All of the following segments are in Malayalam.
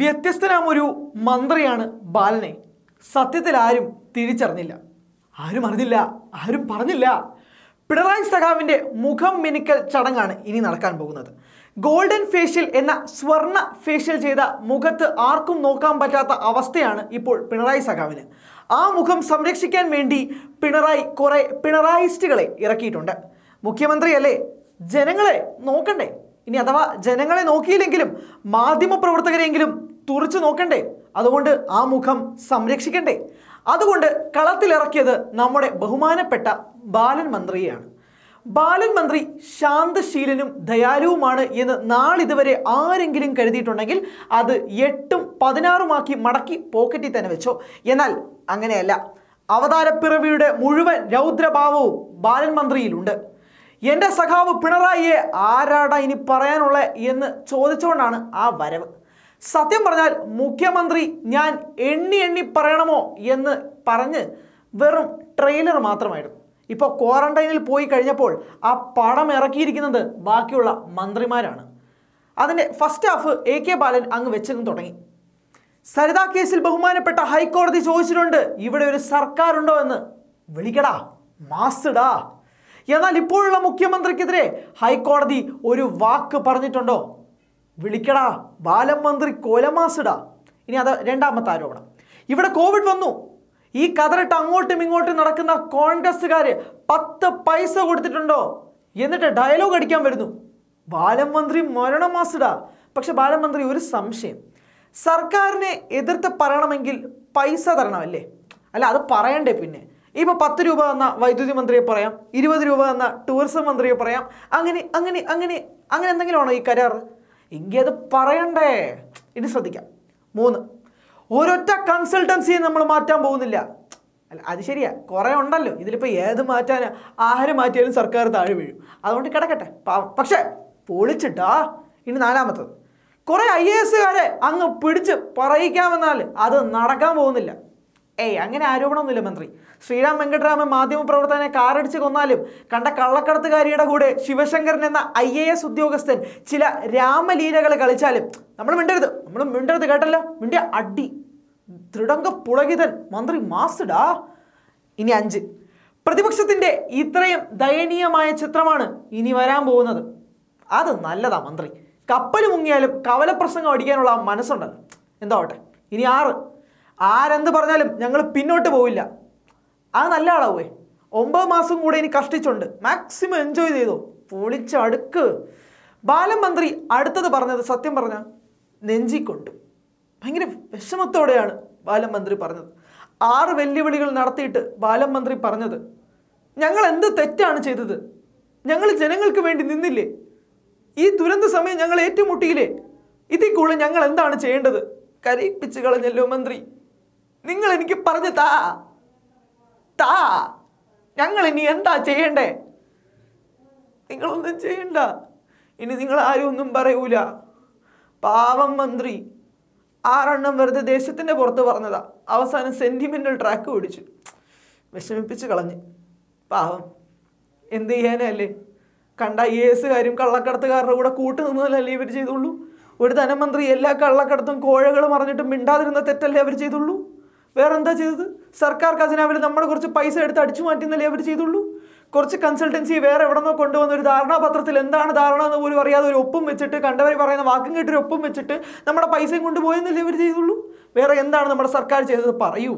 വ്യത്യസ്തനാം ഒരു മന്ത്രിയാണ് ബാലനെ സത്യത്തിൽ ആരും തിരിച്ചറിഞ്ഞില്ല ആരും അറിഞ്ഞില്ല ആരും പറഞ്ഞില്ല പിണറായി സഖാവിൻ്റെ മുഖം മിനുക്കൽ ചടങ്ങാണ് ഇനി നടക്കാൻ പോകുന്നത് ഗോൾഡൻ ഫേഷ്യൽ എന്ന സ്വർണ്ണ ഫേഷ്യൽ ചെയ്ത മുഖത്ത് ആർക്കും നോക്കാൻ പറ്റാത്ത അവസ്ഥയാണ് ഇപ്പോൾ പിണറായി സഖാവിന് ആ മുഖം സംരക്ഷിക്കാൻ വേണ്ടി പിണറായി കുറേ പിണറായിസ്റ്റുകളെ ഇറക്കിയിട്ടുണ്ട് മുഖ്യമന്ത്രിയല്ലേ ജനങ്ങളെ നോക്കണ്ടേ ഇനി അഥവാ ജനങ്ങളെ നോക്കിയില്ലെങ്കിലും മാധ്യമപ്രവർത്തകരെങ്കിലും തുറച്ചു നോക്കണ്ടേ അതുകൊണ്ട് ആ മുഖം സംരക്ഷിക്കണ്ടേ അതുകൊണ്ട് കളത്തിലിറക്കിയത് നമ്മുടെ ബഹുമാനപ്പെട്ട ബാലൻ മന്ത്രിയാണ് ബാലൻ മന്ത്രി ശാന്തശീലനും ദയാലുവുമാണ് എന്ന് നാളിതുവരെ ആരെങ്കിലും കരുതിയിട്ടുണ്ടെങ്കിൽ അത് എട്ടും പതിനാറുമാക്കി മടക്കി പോക്കറ്റിൽ തന്നെ വെച്ചോ എന്നാൽ അങ്ങനെയല്ല അവതാരപ്പിറവിയുടെ മുഴുവൻ രൗദ്രഭാവവും ബാലൻ മന്ത്രിയിലുണ്ട് എൻ്റെ സഖാവ് പിണറായിയെ ആരാടാ ഇനി പറയാനുള്ള എന്ന് ചോദിച്ചുകൊണ്ടാണ് ആ വരവ് സത്യം പറഞ്ഞാൽ മുഖ്യമന്ത്രി ഞാൻ എണ്ണി എണ്ണി പറയണമോ എന്ന് പറഞ്ഞ് വെറും ട്രെയിലർ മാത്രമായിരുന്നു ഇപ്പോൾ ക്വാറന്റൈനിൽ പോയി കഴിഞ്ഞപ്പോൾ ആ പടം ഇറക്കിയിരിക്കുന്നത് ബാക്കിയുള്ള മന്ത്രിമാരാണ് അതിൻ്റെ first half A K Balan അങ്ങ് വെച്ചങ്ങ് തുടങ്ങി സരിതാ കേസിൽ ബഹുമാനപ്പെട്ട ഹൈക്കോടതി ചോദിച്ചിട്ടുണ്ട് ഇവിടെ ഒരു സർക്കാരുണ്ടോ എന്ന് വിളിക്കടാ മാസ്ഡാ എന്നാൽ ഇപ്പോഴുള്ള മുഖ്യമന്ത്രിക്കെതിരെ ഹൈക്കോടതി ഒരു വാക്ക് പറഞ്ഞിട്ടുണ്ടോ വിളിക്കടാ ബാലം മന്ത്രി കോലമാസിടാ ഇനി അത് രണ്ടാമത്തെ ആരോപണം ഇവിടെ കോവിഡ് വന്നു ഈ കതറിട്ട് അങ്ങോട്ടും ഇങ്ങോട്ടും നടക്കുന്ന കോൺഗ്രസ്സുകാർ പത്ത് പൈസ കൊടുത്തിട്ടുണ്ടോ എന്നിട്ട് ഡയലോഗ് അടിക്കാൻ വരുന്നു ബാലം മന്ത്രി മരണമാസിടാ പക്ഷെ ബാലം മന്ത്രി ഒരു സംശയം സർക്കാരിനെ എതിർത്ത് പറയണമെങ്കിൽ പൈസ തരണമല്ലേ അല്ല അത് പറയണ്ടേ പിന്നെ ഇപ്പോൾ പത്ത് രൂപ എന്ന വൈദ്യുതി മന്ത്രിയെ പറയാം ഇരുപത് രൂപ എന്ന ടൂറിസം മന്ത്രിയെ പറയാം അങ്ങനെ അങ്ങനെ അങ്ങനെ അങ്ങനെ എന്തെങ്കിലുമാണോ ഈ കരാർ എങ്കിൽ അത് പറയണ്ടേ ഇനി ശ്രദ്ധിക്കാം മൂന്ന് ഒരൊറ്റ കൺസൾട്ടൻസിയെ നമ്മൾ മാറ്റാൻ പോകുന്നില്ല അല്ല അത് ശരിയാ കുറേ ഉണ്ടല്ലോ ഇതിലിപ്പോൾ ഏത് മാറ്റാൻ ആഹാരം മാറ്റിയാലും സർക്കാർ താഴെ വീഴും അതുകൊണ്ട് കിടക്കട്ടെ പാവം പക്ഷേ പൊളിച്ചിട്ടാ ഇനി നാലാമത്തത് കുറേ ഐ എ എസുകാരെ അങ്ങ് പിടിച്ച് പറയിക്കാമെന്നാൽ അത് നടക്കാൻ പോകുന്നില്ല ഏയ് അങ്ങനെ ആരോപണമൊന്നുമില്ല മന്ത്രി ശ്രീറാം വെങ്കട്ടരാമൻ മാധ്യമപ്രവർത്തകനെ കാറടിച്ച് കൊന്നാലും കണ്ട കള്ളക്കടത്തുകാരിയുടെ കൂടെ ശിവശങ്കരൻ എന്ന ഐ എ എസ് ഉദ്യോഗസ്ഥൻ ചില രാമലീലകൾ കളിച്ചാലും നമ്മൾ മിണ്ടരുത് നമ്മൾ മിണ്ടരുത് കേട്ടല്ലോ മിണ്ടിയ അടി ദൃഢങ്ക പുളകിതൻ മന്ത്രി മാസ്ഡാ ഇനി അഞ്ച് പ്രതിപക്ഷത്തിൻ്റെ ഇത്രയും ദയനീയമായ ചിത്രമാണ് ഇനി വരാൻ പോകുന്നത് അത് നല്ലതാ മന്ത്രി കപ്പൽ മുങ്ങിയാലും പ്രസംഗം അടിക്കാനുള്ള മനസ്സുണ്ടല്ലോ എന്താവട്ടെ ഇനി ആറ് ആരെന്ത് പറഞ്ഞാലും ഞങ്ങൾ പിന്നോട്ട് പോവില്ല ആ നല്ല ആളാവേ ഒമ്പത് മാസം കൂടെ ഇനി കഷ്ടിച്ചുണ്ട് മാക്സിമം എൻജോയ് ചെയ്തു പൊളിച്ചടുക്ക് ബാലമന്ത്രി അടുത്തത് പറഞ്ഞത് സത്യം പറഞ്ഞ നെഞ്ചിക്കൊണ്ട് ഭയങ്കര വിഷമത്തോടെയാണ് ബാലമന്ത്രി പറഞ്ഞത് ആറ് വെല്ലുവിളികൾ നടത്തിയിട്ട് ബാലമന്ത്രി പറഞ്ഞത് ഞങ്ങൾ എന്ത് തെറ്റാണ് ചെയ്തത് ഞങ്ങൾ ജനങ്ങൾക്ക് വേണ്ടി നിന്നില്ലേ ഈ ദുരന്ത സമയം ഞങ്ങൾ ഏറ്റുമുട്ടിയില്ലേ ഇതിൽ കൂടെ ഞങ്ങൾ എന്താണ് ചെയ്യേണ്ടത് കരയിപ്പിച്ച് കളഞ്ഞല്ലോ മന്ത്രി നിങ്ങൾ എനിക്ക് പറഞ്ഞു താ താ ഞങ്ങൾ ഇനി എന്താ ചെയ്യണ്ടേ നിങ്ങളൊന്നും ചെയ്യണ്ട ഇനി നിങ്ങൾ ആരും ഒന്നും പറയൂല പാവം മന്ത്രി ആറെണ്ണം വെറുതെ ദേശത്തിൻ്റെ പുറത്ത് പറഞ്ഞതാ അവസാനം സെൻറ്റിമെൻ്റൽ ട്രാക്ക് പിടിച്ചു വിഷമിപ്പിച്ച് കളഞ്ഞ് പാവം എന്ത് ചെയ്യാനല്ലേ കണ്ട ഐ എ എസുകാരും കള്ളക്കടത്തുകാരുടെ കൂടെ കൂട്ടു നിന്നതല്ലേ ഇവർ ചെയ്തുള്ളൂ ഒരു ധനമന്ത്രി എല്ലാ കള്ളക്കടത്തും കോഴകൾ മറിഞ്ഞിട്ടും മിണ്ടാതിരുന്ന തെറ്റല്ലേ അവർ ചെയ്തുള്ളൂ വേറെ എന്താ ചെയ്തത് സർക്കാർ ഖജനാവിൽ നമ്മൾ കുറച്ച് പൈസ എടുത്ത് അടിച്ചു മാറ്റുന്നല്ലേ അവർ ചെയ്തുള്ളൂ കുറച്ച് കൺസൾട്ടൻസി വേറെ എവിടെ നിന്നോ കൊണ്ടുവന്ന ഒരു ധാരണാപത്രത്തിൽ എന്താണ് ധാരണ എന്ന് പോലും അറിയാതെ ഒരു ഒപ്പും വെച്ചിട്ട് കണ്ടവർ പറയുന്ന വാക്കും കേട്ടൊരു ഒപ്പും വെച്ചിട്ട് നമ്മുടെ പൈസയും കൊണ്ടുപോയെന്നല്ലേ ഇവർ ചെയ്തുള്ളൂ വേറെ എന്താണ് നമ്മുടെ സർക്കാർ ചെയ്തത് പറയൂ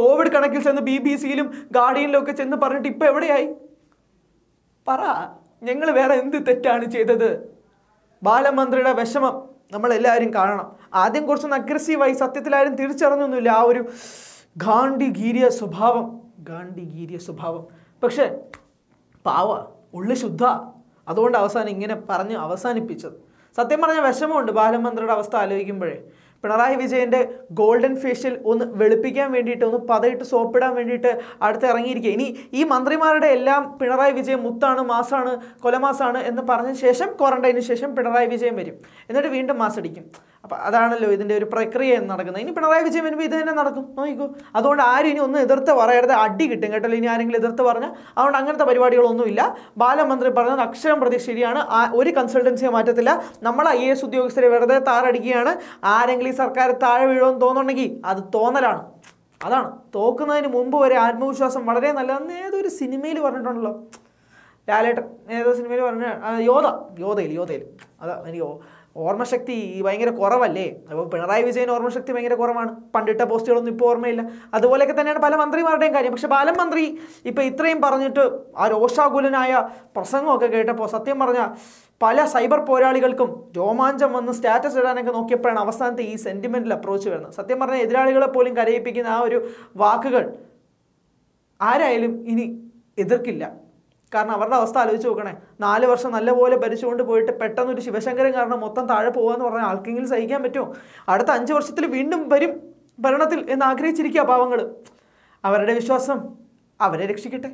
കോവിഡ് കണക്കിൽ ചെന്ന് ബി ബി സിയിലും ഗാർഡിയനിലും ഒക്കെ ചെന്ന് പറഞ്ഞിട്ട് ഇപ്പം എവിടെയായി പറ ഞങ്ങൾ വേറെ എന്ത് തെറ്റാണ് ചെയ്തത് ബാലമന്ത്രിയുടെ വിഷമം നമ്മളെല്ലാവരും കാണണം ആദ്യം കുറച്ചൊന്ന് അഗ്രസീവായി സത്യത്തിലാരും തിരിച്ചറിഞ്ഞൊന്നുമില്ല ആ ഒരു ഗാന്ഡിഗീരിയ സ്വഭാവം ഗാന്ഡിഗീരിയ സ്വഭാവം പക്ഷേ പാവ ഉള്ളു ശുദ്ധ അതുകൊണ്ട് അവസാനം ഇങ്ങനെ പറഞ്ഞ് അവസാനിപ്പിച്ചത് സത്യം പറഞ്ഞ വിഷമമുണ്ട് ബാലമന്ത്രിയുടെ അവസ്ഥ ആലോചിക്കുമ്പോഴേ പിണറായി വിജയൻ്റെ ഗോൾഡൻ ഫേഷ്യൽ ഒന്ന് വെളുപ്പിക്കാൻ വേണ്ടിയിട്ട് ഒന്ന് പതയിട്ട് സോപ്പിടാൻ വേണ്ടിയിട്ട് അടുത്ത് ഇറങ്ങിയിരിക്കുക ഇനി ഈ മന്ത്രിമാരുടെ എല്ലാം പിണറായി വിജയൻ മുത്താണ് മാസാണ് കൊലമാസാണ് എന്ന് പറഞ്ഞ ശേഷം ക്വാറന്റൈന് ശേഷം പിണറായി വിജയൻ വരും എന്നിട്ട് വീണ്ടും മാസടിക്കും അപ്പം അതാണല്ലോ ഇതിൻ്റെ ഒരു പ്രക്രിയ നടക്കുന്നത് ഇനി പിണറായി വിജയൻ വരുമ്പോൾ ഇത് തന്നെ നടക്കും നോക്കിക്കോ അതുകൊണ്ട് ആരും ഇനി ഒന്നും എതിർത്ത് പറയരുത് അടി കിട്ടും കേട്ടോ ഇനി ആരെങ്കിലും എതിർത്ത് പറഞ്ഞ അതുകൊണ്ട് അങ്ങനത്തെ പരിപാടികളൊന്നുമില്ല ബാലമന്ത്രി പറഞ്ഞത് അക്ഷരം പ്രതി ശരിയാണ് ഒരു കൺസൾട്ടൻസിയെ മാറ്റത്തില്ല നമ്മൾ ഐ എസ് ഉദ്യോഗസ്ഥരെ വെറുതെ താറടിക്കുകയാണ് ആരെങ്കിലും ഈ സർക്കാർ താഴെ വീഴുമെന്ന് തോന്നുന്നുണ്ടെങ്കിൽ അത് തോന്നലാണ് അതാണ് തോക്കുന്നതിന് മുമ്പ് വരെ ആത്മവിശ്വാസം വളരെ നല്ലതെന്ന് ഏതൊരു സിനിമയിൽ പറഞ്ഞിട്ടുണ്ടല്ലോ ലാലേട്ടൻ ഏതോ സിനിമയിൽ പറഞ്ഞ യോധ യോധയിൽ യോധയിൽ അതാ എനിക്ക് ഓർമ്മശക്തി ഭയങ്കര കുറവല്ലേ അപ്പോൾ പിണറായി വിജയൻ ഓർമ്മശക്തി ഭയങ്കര കുറവാണ് പണ്ടിട്ട പോസ്റ്റുകളൊന്നും ഇപ്പോൾ ഓർമ്മയില്ല അതുപോലെയൊക്കെ തന്നെയാണ് പല മന്ത്രിമാരുടെയും കാര്യം പക്ഷെ ബാലൻ മന്ത്രി ഇപ്പോൾ ഇത്രയും പറഞ്ഞിട്ട് ആ രോഷാകുലനായ പ്രസംഗമൊക്കെ കേട്ടപ്പോൾ സത്യം പറഞ്ഞാൽ പല സൈബർ പോരാളികൾക്കും രോമാഞ്ചം വന്ന് സ്റ്റാറ്റസ് ഇടാനൊക്കെ നോക്കിയപ്പോഴാണ് അവസാനത്തെ ഈ സെൻറ്റിമെൻറ്റിൽ അപ്രോച്ച് വരുന്നത് സത്യം പറഞ്ഞാൽ എതിരാളികളെ പോലും കരയിപ്പിക്കുന്ന ആ ഒരു വാക്കുകൾ ആരായാലും ഇനി എതിർക്കില്ല കാരണം അവരുടെ അവസ്ഥ ആലോചിച്ച് നോക്കണേ നാല് വർഷം നല്ലപോലെ ഭരിച്ചുകൊണ്ട് പോയിട്ട് പെട്ടെന്ന് ഒരു ശിവശങ്കരൻ കാരണം മൊത്തം താഴെ എന്ന് പറഞ്ഞാൽ ആർക്കെങ്കിലും സഹിക്കാൻ പറ്റുമോ അടുത്ത അഞ്ച് വർഷത്തിൽ വീണ്ടും വരും ഭരണത്തിൽ എന്ന് ആഗ്രഹിച്ചിരിക്കുക പാവങ്ങൾ അവരുടെ വിശ്വാസം അവരെ രക്ഷിക്കട്ടെ